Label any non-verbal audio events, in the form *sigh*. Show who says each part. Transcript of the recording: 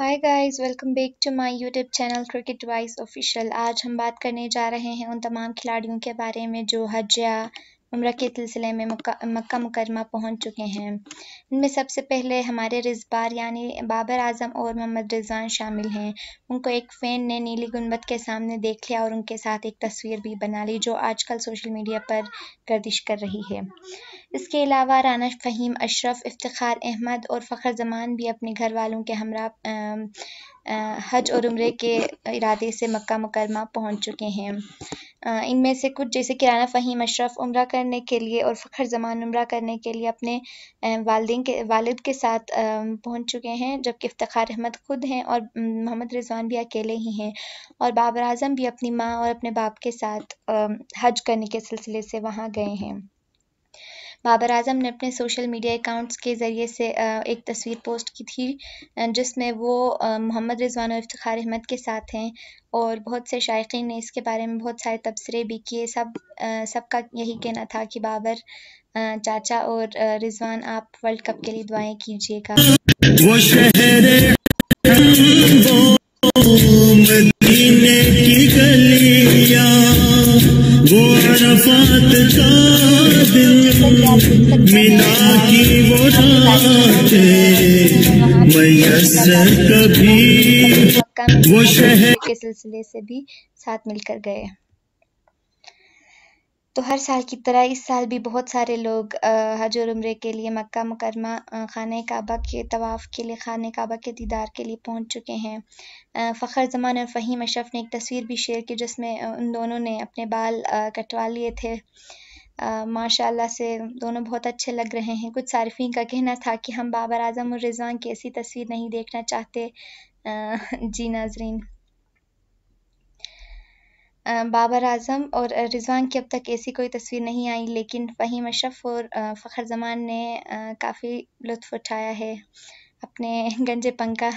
Speaker 1: hi guys welcome back to my YouTube channel cricket vice official आज हम बात करने जा रहे हैं उन तमाम खिलाड़ियों के बारे में जो हज उम्र के सिलसिले में मक्का मक्का मुकरमा पहुंच चुके हैं इनमें सबसे पहले हमारे रिजबार यानी बाबर आजम और मोहम्मद रिजवान शामिल हैं उनको एक फ़ैन ने नीली गुनबद के सामने देख लिया और उनके साथ एक तस्वीर भी बना ली जो आजकल सोशल मीडिया पर गर्दिश कर रही है इसके अलावा राना फ़हीम अशरफ इफ्तार अहमद और फ़खर जमान भी अपने घर वालों के हमरा हज और उम्र के इरादे से मक्का मुकरमा पहुंच चुके हैं इनमें से कुछ जैसे किराना फ़हीम अशरफ उम्र करने के लिए और फ़खर जमान उम्र करने के लिए अपने वालदे के वालद के साथ पहुंच चुके हैं जबकि इफ्तार अहमद ख़ुद हैं और मोहम्मद रिजवान भी अकेले ही हैं और बाबर आजम भी अपनी माँ और अपने बाप के साथ हज करने के सिलसिले से वहाँ गए हैं बाबर आजम ने अपने सोशल मीडिया अकाउंट्स के ज़रिए से एक तस्वीर पोस्ट की थी जिसमें वो मोहम्मद रिजवान और इफ्तार अहमद के साथ हैं और बहुत से शायक ने इसके बारे में बहुत सारे तबसरे भी किए सब सबका यही कहना था कि बाबर चाचा और रिजवान आप वर्ल्ड कप के लिए दुआएं कीजिएगा वो अरफात का दिन की वो मैसर कभी वो शहर के सिलसिले से भी साथ मिलकर गए तो हर साल की तरह इस साल भी बहुत सारे लोग हज और उम्र के लिए मक्का मुकरमा खाने काबा के तवाफ़ के लिए खाने काबा के दीदार के लिए पहुंच चुके हैं फ़खर जमान और फ़हीम अशरफ ने एक तस्वीर भी शेयर की जिसमें उन दोनों ने अपने बाल कटवा लिए थे माशाल्लाह से दोनों बहुत अच्छे लग रहे हैं कुछ सार्फिन का कहना था कि हम बाबर आजम और रिजवान की ऐसी तस्वीर नहीं देखना चाहते *laughs* जी नाजरीन बाबर आजम और रिजवान की अब तक ऐसी कोई तस्वीर नहीं आई लेकिन फ़हीम अशरफ और फ़खर ज़मान ने काफ़ी लुत्फ़ उठाया है अपने *laughs* गंजे पंखा